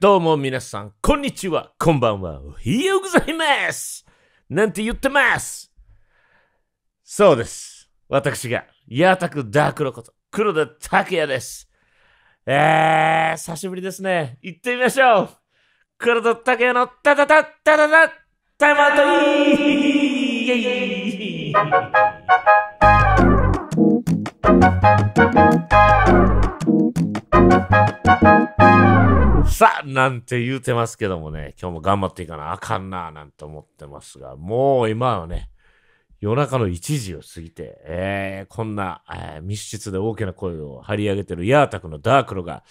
どうも皆さん、こんにちは、こんばんは、おはようございますなんて言ってますそうです。私が、ヤタクダークロこと、黒田拓也です。えー、久しぶりですね。行ってみましょう黒田拓也のタタタタタタタマトイエイさあ、なんて言うてますけどもね、今日も頑張っていかなあかんな、あなんて思ってますが、もう今はね、夜中の1時を過ぎて、えー、こんな、えー、密室で大きな声を張り上げてるヤータクのダークロが、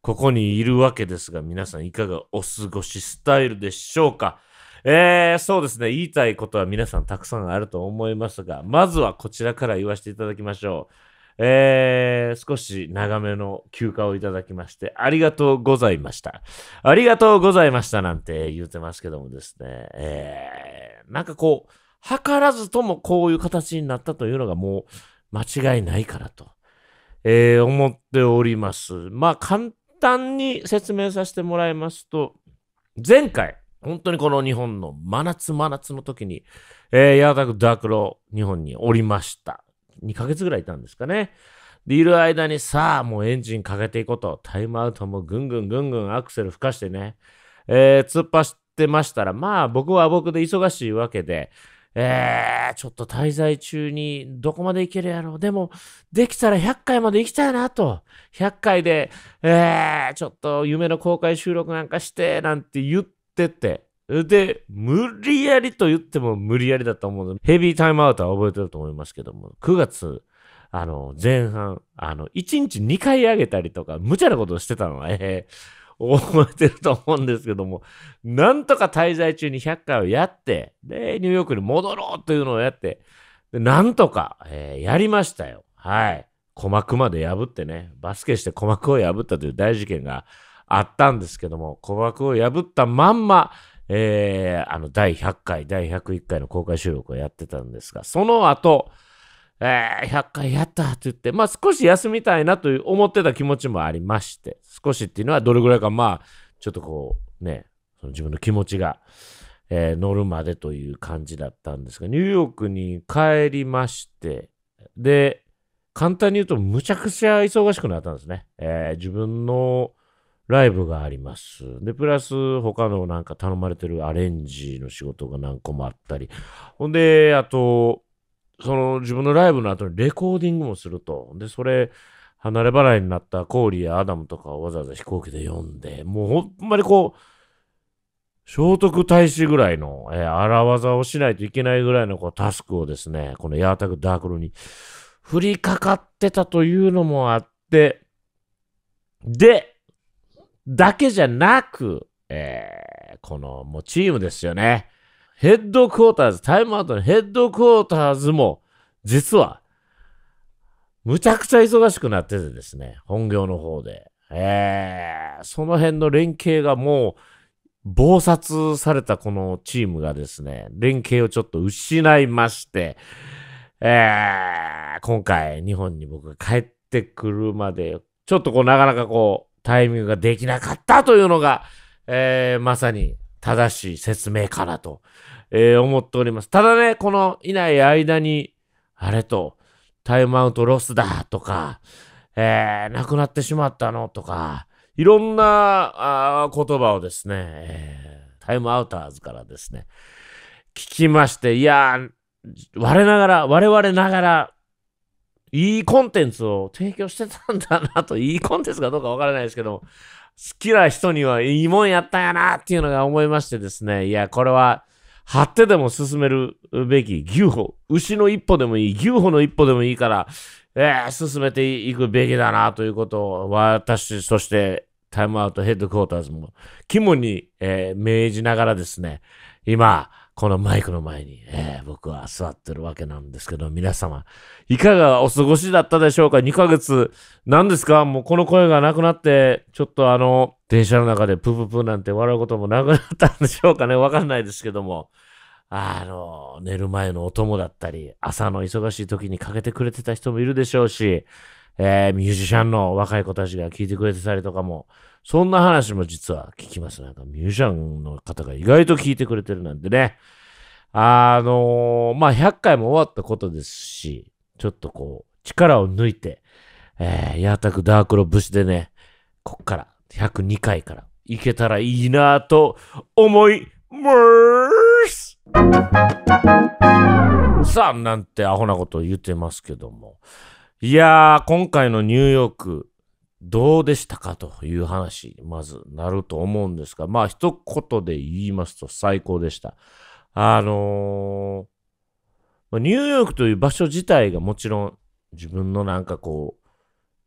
ここにいるわけですが、皆さんいかがお過ごしスタイルでしょうかえー、そうですね。言いたいことは皆さんたくさんあると思いますが、まずはこちらから言わせていただきましょう。えー、少し長めの休暇をいただきまして、ありがとうございました。ありがとうございましたなんて言うてますけどもですね、えー、なんかこう、図らずともこういう形になったというのがもう間違いないからと、えー、思っております。まあ、簡単に説明させてもらいますと、前回、本当にこの日本の真夏真夏の時に、えー、ヤらくク・ダークロ日本におりました。2ヶ月ぐらいいたんですかね。で、いる間にさあ、もうエンジンかけていこうと、タイムアウトもぐんぐんぐんぐんアクセル吹かしてね、えー、突っ走ってましたら、まあ僕は僕で忙しいわけで、えー、ちょっと滞在中にどこまで行けるやろう。でも、できたら100回まで行きたいなと。100回で、えー、ちょっと夢の公開収録なんかして、なんて言ってて、で、無理やりと言っても無理やりだと思うので、ヘビータイムアウトは覚えてると思いますけども、9月、あの、前半、あの、1日2回上げたりとか、無茶なことをしてたのは、えー、覚えてると思うんですけども、なんとか滞在中に100回をやって、で、ニューヨークに戻ろうというのをやって、でなんとか、えー、やりましたよ。はい。鼓膜まで破ってね、バスケして鼓膜を破ったという大事件があったんですけども、鼓膜を破ったまんま、えー、あの、第100回、第101回の公開収録をやってたんですが、その後、えー、100回やったって言って、まあ少し休みたいなという思ってた気持ちもありまして、少しっていうのはどれぐらいか、まあ、ちょっとこう、ね、その自分の気持ちが、えー、乗るまでという感じだったんですが、ニューヨークに帰りまして、で、簡単に言うと、むちゃくちゃ忙しくなったんですね。えー、自分のライブがあります。で、プラス他のなんか頼まれてるアレンジの仕事が何個もあったり。ほんで、あと、その自分のライブの後にレコーディングもすると。で、それ、離れ離れになったコーリーやアダムとかをわざわざ飛行機で読んで、もうほんまにこう、聖徳太子ぐらいの、えー、荒技をしないといけないぐらいのこうタスクをですね、このヤータグダークルに降りかかってたというのもあって、で、だけじゃなく、えー、このもうチームですよね。ヘッドクォーターズ、タイムアウトのヘッドクォーターズも、実は、むちゃくちゃ忙しくなっててですね、本業の方で。えー、その辺の連携がもう、暴殺されたこのチームがですね、連携をちょっと失いまして、えー、今回日本に僕が帰ってくるまで、ちょっとこうなかなかこう、タイミングができなかったというのが、えー、まさに正しい説明かなと、えー、思っております。ただね、このいない間に、あれと、タイムアウトロスだとか、えー、亡くなってしまったのとか、いろんなあ言葉をですね、えー、タイムアウターズからですね、聞きまして、いや我ながら、我々ながら、いいコンテンツを提供してたんだなと、いいコンテンツかどうかわからないですけど好きな人にはいいもんやったんやなっていうのが思いましてですね、いや、これは、張ってでも進めるべき牛歩、牛の一歩でもいい、牛歩の一歩でもいいから、えー、進めていくべきだなということを、私、そしてタイムアウトヘッドクォーターズも肝に、えー、銘じながらですね、今、このマイクの前に、えー、僕は座ってるわけなんですけど、皆様、いかがお過ごしだったでしょうか ?2 ヶ月、何ですかもうこの声がなくなって、ちょっとあの、電車の中でプープープーなんて笑うこともなくなったんでしょうかねわかんないですけども。あの、寝る前のお供だったり、朝の忙しい時にかけてくれてた人もいるでしょうし、えー、ミュージシャンの若い子たちが聞いてくれてたりとかも、そんな話も実は聞きます。なんかミュージシャンの方が意外と聞いてくれてるなんてね。あのー、まあ、100回も終わったことですし、ちょっとこう、力を抜いて、えー、ヤダークロ節でね、こっから102回からいけたらいいなと思いまーすさあ、なんてアホなことを言ってますけども。いやー、今回のニューヨーク、どうでしたかという話、まずなると思うんですが、まあ、一言で言いますと最高でした。あのー、ニューヨークという場所自体がもちろん自分のなんかこ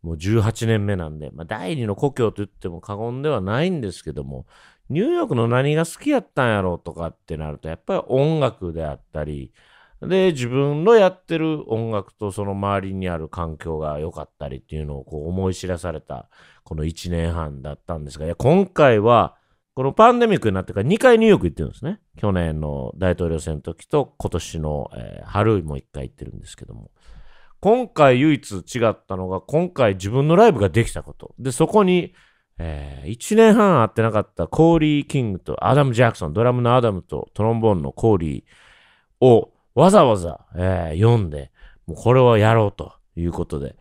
う、もう18年目なんで、まあ、第二の故郷と言っても過言ではないんですけども、ニューヨークの何が好きやったんやろうとかってなると、やっぱり音楽であったり、で、自分のやってる音楽とその周りにある環境が良かったりっていうのをこう思い知らされたこの1年半だったんですが、いや、今回はこのパンデミックになってから2回ニューヨーク行ってるんですね。去年の大統領選の時と今年の、えー、春も1回行ってるんですけども。今回唯一違ったのが、今回自分のライブができたこと。で、そこに、えー、1年半会ってなかったコーリー・キングとアダム・ジャクソン、ドラムのアダムとトロンボーンのコーリーをわざわざ、えー、読んで、もうこれはやろうということで。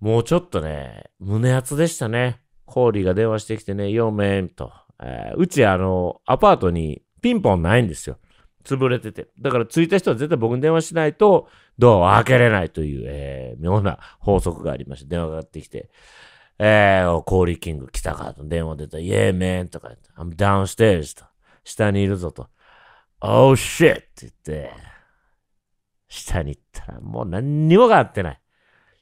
もうちょっとね、胸熱でしたね。コーリーが電話してきてね、よめんと。えー、うちあの、アパートにピンポンないんですよ。潰れてて。だから着いた人は絶対僕に電話しないと、ドアを開けれないという、えー、妙な法則がありまして、電話がかかってきて、えー、コーリーキング来たかと電話出た、イエーメンとか言って、I'm downstairs と、下にいるぞと、おうしって言って、下に行ったらもう何にも変わってない。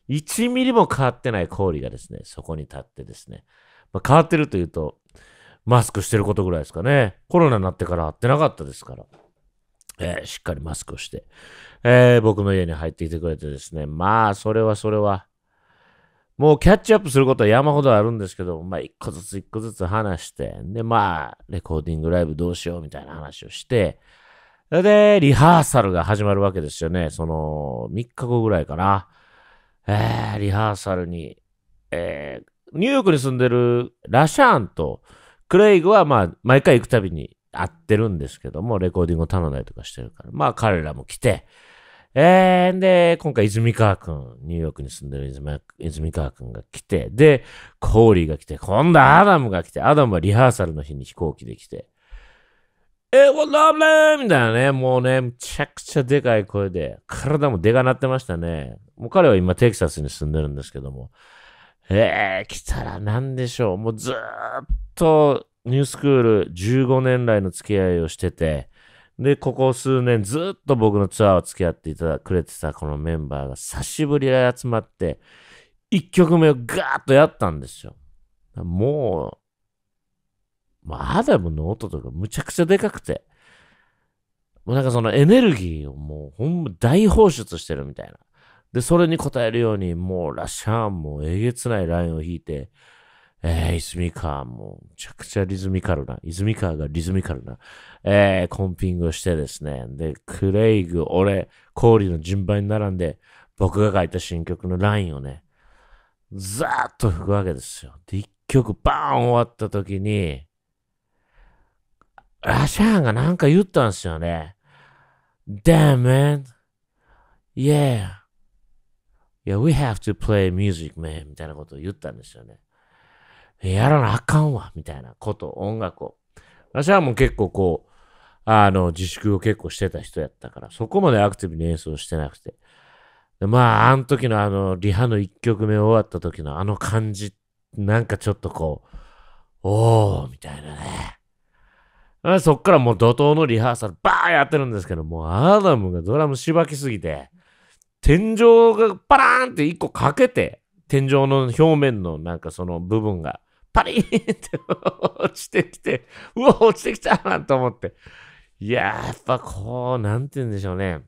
1ミリも変わってない氷がですね、そこに立ってですね。まあ、変わってるというと、マスクしてることぐらいですかね。コロナになってから会ってなかったですから。えー、しっかりマスクをして、えー、僕の家に入ってきてくれてですね。まあ、それはそれは、もうキャッチアップすることは山ほどあるんですけど、まあ一個ずつ一個ずつ話して、でまあレコーディングライブどうしようみたいな話をして、で、リハーサルが始まるわけですよね。その、3日後ぐらいかな。えー、リハーサルに、えー、ニューヨークに住んでるラシャーンとクレイグはまあ毎回行くたびに会ってるんですけども、レコーディングを頼んだりとかしてるから、まあ彼らも来て、えー、で、今回、泉川くん、ニューヨークに住んでる泉泉川くんが来て、で、コーリーが来て、今度アダムが来て、アダムはリハーサルの日に飛行機で来て、え、わらめみたいなね、もうね、むちゃくちゃでかい声で、体もでがなってましたね。もう彼は今、テキサスに住んでるんですけども、えー、来たら何でしょう、もうずっとニュースクール15年来の付き合いをしてて、で、ここ数年ずっと僕のツアーを付き合っていただくれてたこのメンバーが久しぶりに集まって、1曲目をガーッとやったんですよ。もう、まあ、アダムの音とかむちゃくちゃでかくて、もうなんかそのエネルギーをもうほんま大放出してるみたいな。で、それに応えるように、もうラシャーンもえげつないラインを引いて、えー、泉川も、めちゃくちゃリズミカルな、泉川がリズミカルな、えー、コンピングをしてですね、で、クレイグ、俺、コーリーの順番に並んで、僕が書いた新曲のラインをね、ザーッと吹くわけですよ。で、一曲バーン終わった時に、ラシャーンがなんか言ったんですよね。Damn, man. Yeah. Yeah, we have to play music, man. みたいなことを言ったんですよね。やらなあかんわ、みたいなこと、音楽を。私はもう結構こう、あの、自粛を結構してた人やったから、そこまでアクティブに演奏してなくて。まあ、あの時のあの、リハの1曲目終わった時のあの感じ、なんかちょっとこう、おー、みたいなね。そっからもう怒涛のリハーサル、バーやってるんですけど、もうアダムがドラムしばきすぎて、天井がパラーンって1個かけて、天井の表面のなんかその部分がパリーンって 落ちてきて、うわ、落ちてきたなと思って。いややっぱこう、なんて言うんでしょうね。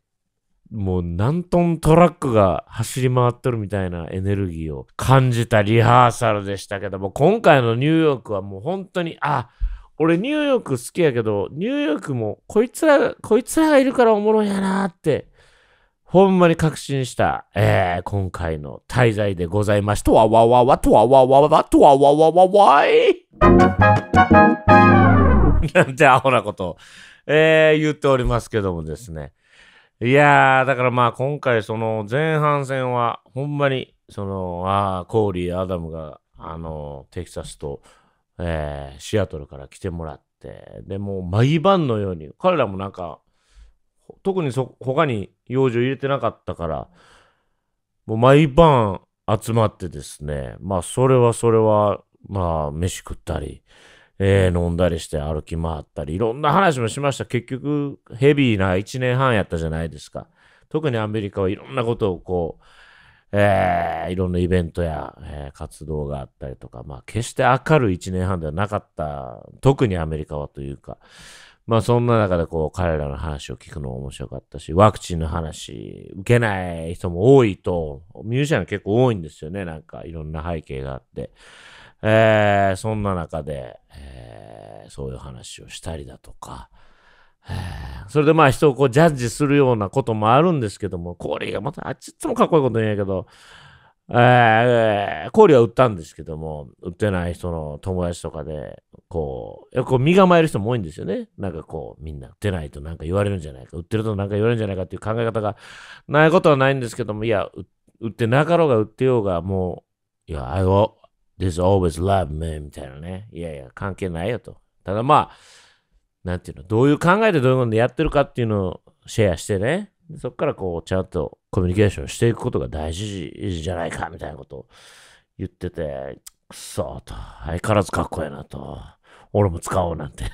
もう何トントラックが走り回っとるみたいなエネルギーを感じたリハーサルでしたけども、今回のニューヨークはもう本当に、あ、俺ニューヨーク好きやけど、ニューヨークもこいつら、こいつらがいるからおもろいやなってほんまに確信した、えー、今回の滞在でございます。とわわわわ、とわわわわ、とわわわわわい。なんてアホなことを、えー、言っておりますけどもですね。いやー、だからまあ今回その前半戦は、ほんまに、その、ああ、コーリー、アダムが、あの、テキサスと、えー、シアトルから来てもらって、で、もう毎晩のように、彼らもなんか、特にそ他に養生入れてなかったからもう毎晩集まってですねまあそれはそれはまあ飯食ったり、えー、飲んだりして歩き回ったりいろんな話もしました結局ヘビーな1年半やったじゃないですか特にアメリカはいろんなことをこうえー、いろんなイベントや、えー、活動があったりとか、まあ、決して明るい1年半ではなかった、特にアメリカはというか、まあそんな中でこう彼らの話を聞くのも面白かったし、ワクチンの話、受けない人も多いと、ミュージシャン結構多いんですよね、なんかいろんな背景があって。えー、そんな中で、えー、そういう話をしたりだとか、えー、それでまあ人をこうジャッジするようなこともあるんですけども、これがまたあっちっつもかっこいいこと言うんやけど、えー、氷は売ったんですけども、売ってない人の友達とかで、こう、身構える人も多いんですよね。なんかこう、みんな売ってないとなんか言われるんじゃないか、売ってるとなんか言われるんじゃないかっていう考え方がないことはないんですけども、いや、売ってなかろうが売ってようが、もう、いや、I will, this always love me みたいなね。いやいや、関係ないよと。ただまあ、なんていうの、どういう考えでどういうことでやってるかっていうのをシェアしてね。そこからこう、ちゃんとコミュニケーションしていくことが大事じゃないか、みたいなことを言ってて、くそーと、相変わらずかっこええなと、俺も使おうなんて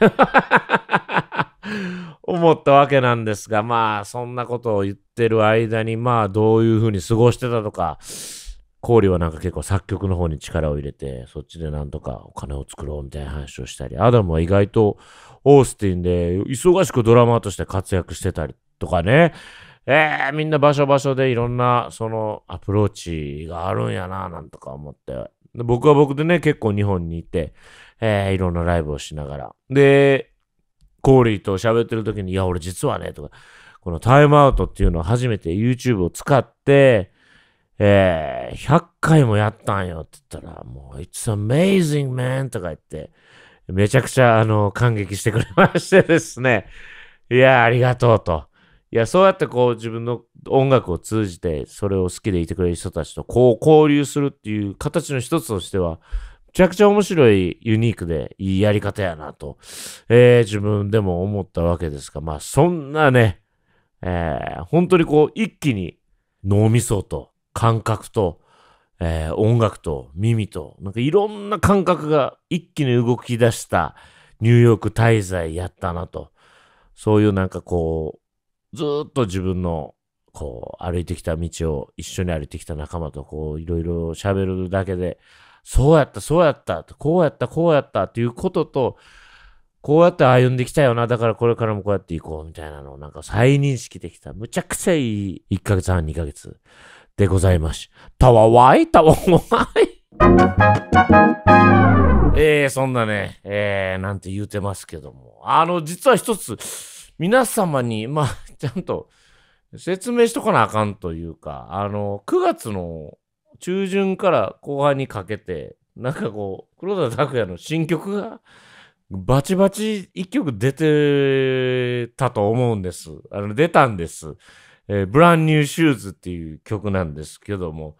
思ったわけなんですが、まあ、そんなことを言ってる間に、まあ、どういうふうに過ごしてたとか、氷はなんか結構作曲の方に力を入れて、そっちでなんとかお金を作ろうみたいな話をしたり、アダムは意外とオースティンで忙しくドラマーとして活躍してたりとかね。えー、みんな場所場所でいろんなそのアプローチがあるんやな、なんとか思って。僕は僕でね、結構日本にいて、えー、いろんなライブをしながら。で、コーリーと喋ってる時に、いや、俺実はね、とか、このタイムアウトっていうのを初めて YouTube を使って、えー、100回もやったんよって言ったら、もう、It's amazing, man! とか言って、めちゃくちゃ、あの、感激してくれましてですね、いや、ありがとうと。いや、そうやってこう自分の音楽を通じて、それを好きでいてくれる人たちとこう交流するっていう形の一つとしては、めちゃくちゃ面白い、ユニークでいいやり方やなと、えー、自分でも思ったわけですが、まあそんなね、えー、本当にこう一気に脳みそと感覚と、えー、音楽と耳と、なんかいろんな感覚が一気に動き出したニューヨーク滞在やったなと、そういうなんかこう、ずっと自分のこう歩いてきた道を一緒に歩いてきた仲間とこういろいろ喋るだけでそうやったそうやったこうやったこうやったっていうこととこうやって歩んできたよなだからこれからもこうやっていこうみたいなのをなんか再認識できたむちゃくちゃいい1ヶ月半2ヶ月でございましたわわいたわわい えー、そんなね、えー、なんて言うてますけども。あの、実は一つ、皆様に、まあ、ちゃんと説明しとかなあかんというか、あの、9月の中旬から後半にかけて、なんかこう、黒田拓也の新曲が、バチバチ一曲出てたと思うんです。あの、出たんです。えー、ブランニューシューズっていう曲なんですけども、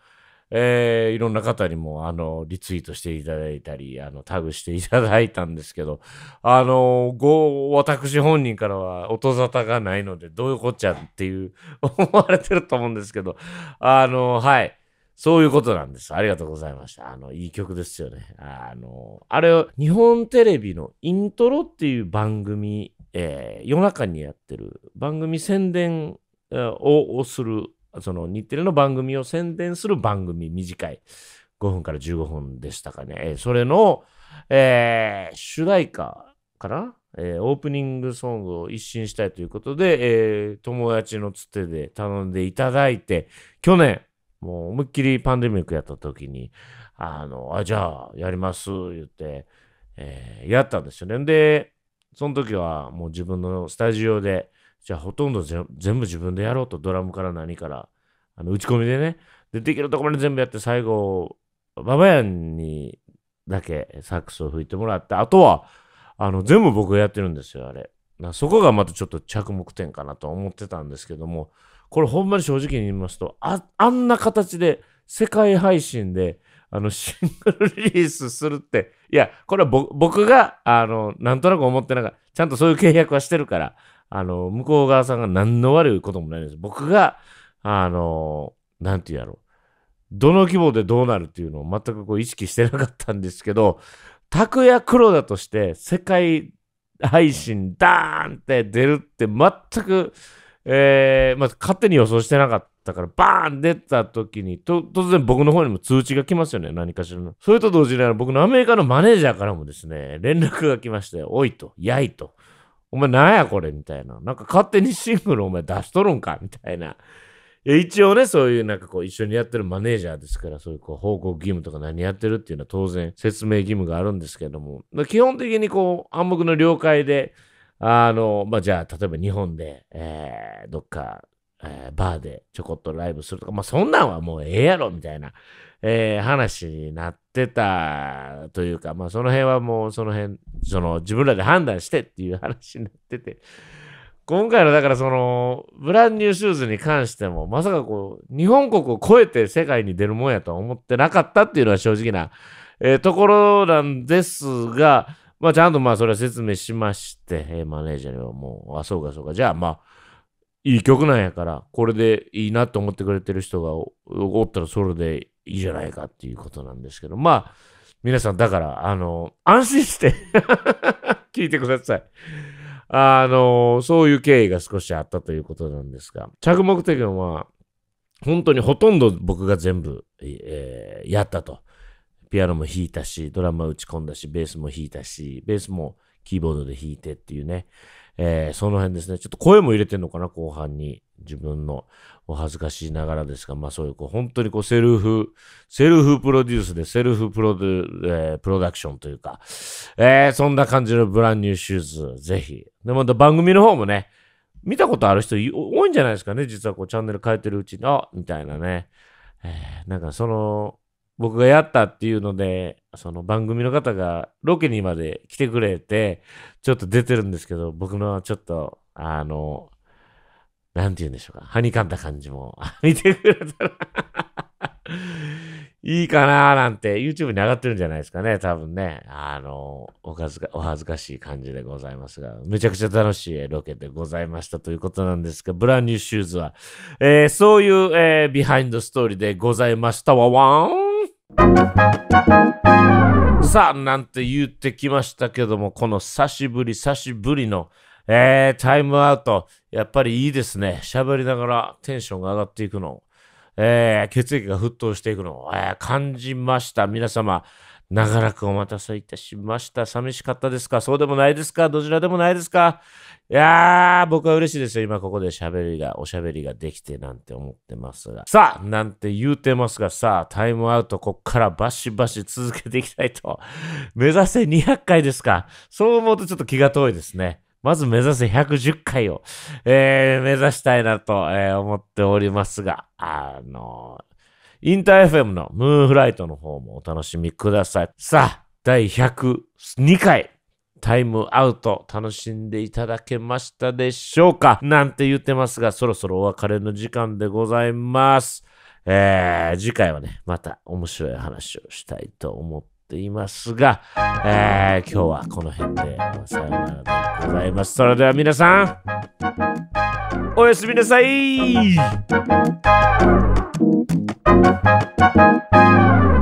えー、いろんな方にも、あの、リツイートしていただいたり、あの、タグしていただいたんですけど、あの、ご、私本人からは音沙汰がないので、どういうこっちゃっていう、思われてると思うんですけど、あの、はい。そういうことなんです。ありがとうございました。あの、いい曲ですよね。あの、あれを日本テレビのイントロっていう番組、えー、夜中にやってる番組宣伝をするその日テレの番組を宣伝する番組、短い。5分から15分でしたかね。それの、えー、主題歌かな、えー、オープニングソングを一新したいということで、え友達のつてで頼んでいただいて、去年、もう思いっきりパンデミックやった時に、あの、あ、じゃあやります、言って、えやったんですよね。で、その時はもう自分のスタジオで、じゃあほとんど全部自分でやろうと、ドラムから何から、あの打ち込みでね、で、できるところまで全部やって、最後、ババヤンにだけサックスを吹いてもらって、あとは、あの、全部僕がやってるんですよ、あれ。そこがまたちょっと着目点かなと思ってたんですけども、これほんまに正直に言いますと、あ、あんな形で世界配信で、あの、シングルリリースするって、いや、これは僕が、あの、なんとなく思ってなんか、ちゃんとそういう契約はしてるから、あの、向こう側さんが何の悪いこともないです。僕が、あの、なんて言うやろう。どの規模でどうなるっていうのを全くこう意識してなかったんですけど、拓也黒田として世界配信ダーンって出るって全く、えー、まあ、勝手に予想してなかったから、バーン出た時にと、突然僕の方にも通知が来ますよね、何かしらの。それと同時に僕のアメリカのマネージャーからもですね、連絡が来まして、おいと、やいと。お前なんやこれみたいな。なんか勝手にシングルお前出しとるんかみたいな。一応ね、そういうなんかこう一緒にやってるマネージャーですから、そういうこう報告義務とか何やってるっていうのは当然説明義務があるんですけども、基本的にこう暗黙の了解で、あの、まあ、じゃあ例えば日本で、えー、どっか、えー、バーでちょこっとライブするとか、まあ、そんなんはもうええやろみたいなえー、話になってたというか、まあ、その辺はもうその辺その自分らで判断してっていう話になってて今回のだからそのブランニューシューズに関してもまさかこう日本国を超えて世界に出るもんやとは思ってなかったっていうのは正直な、えー、ところなんですが、まあ、ちゃんとまあそれは説明しまして、えー、マネージャーにはもうあそうかそうかじゃあまあいい曲なんやから、これでいいなと思ってくれてる人がおったらそれでいいじゃないかっていうことなんですけど、まあ、皆さん、だから、あの、安心して 聞いてください。あの、そういう経緯が少しあったということなんですが、着目的は、本当にほとんど僕が全部、えー、やったと。ピアノも弾いたし、ドラマ打ち込んだし、ベースも弾いたし、ベースもキーボードで弾いてっていうね。えー、その辺ですね。ちょっと声も入れてんのかな、後半に。自分のお恥ずかしいながらですが、まあそういう、こう、本当にこう、セルフ、セルフプロデュースで、セルフプロデュ、えー、プロダクションというか、えー、そんな感じのブランニューシューズ、ぜひ。で、また番組の方もね、見たことある人多いんじゃないですかね、実はこう、チャンネル変えてるうちに、あみたいなね。えー、なんかその、僕がやったっていうので、その番組の方がロケにまで来てくれて、ちょっと出てるんですけど、僕のちょっと、あの、なんて言うんでしょうか。はにかんだ感じも、見てくれたら いいかなーなんて、YouTube に上がってるんじゃないですかね、多分ね。あの、おかずか、お恥ずかしい感じでございますが、めちゃくちゃ楽しいロケでございましたということなんですが、ブランニューシューズは、えー、そういう、えー、ビハインドストーリーでございましたわわーんさあなんて言ってきましたけどもこの久しぶり久しぶりのえー、タイムアウトやっぱりいいですね喋りながらテンションが上がっていくのえー、血液が沸騰していくのを、えー、感じました皆様長らくお待たせいたしました。寂しかったですかそうでもないですかどちらでもないですかいやー、僕は嬉しいですよ。今ここで喋りが、おしゃべりができてなんて思ってますが。さあ、なんて言うてますが、さあ、タイムアウト、こっからバシバシ続けていきたいと。目指せ200回ですかそう思うとちょっと気が遠いですね。まず目指せ110回を、えー、目指したいなと、えー、思っておりますが、あのーインター FM のムーンフライトの方もお楽しみください。さあ、第102回タイムアウト楽しんでいただけましたでしょうかなんて言ってますが、そろそろお別れの時間でございます。えー、次回はね、また面白い話をしたいと思っていますが、えー、今日はこの辺でさよならでございます。それでは皆さん、おやすみなさい Thank you.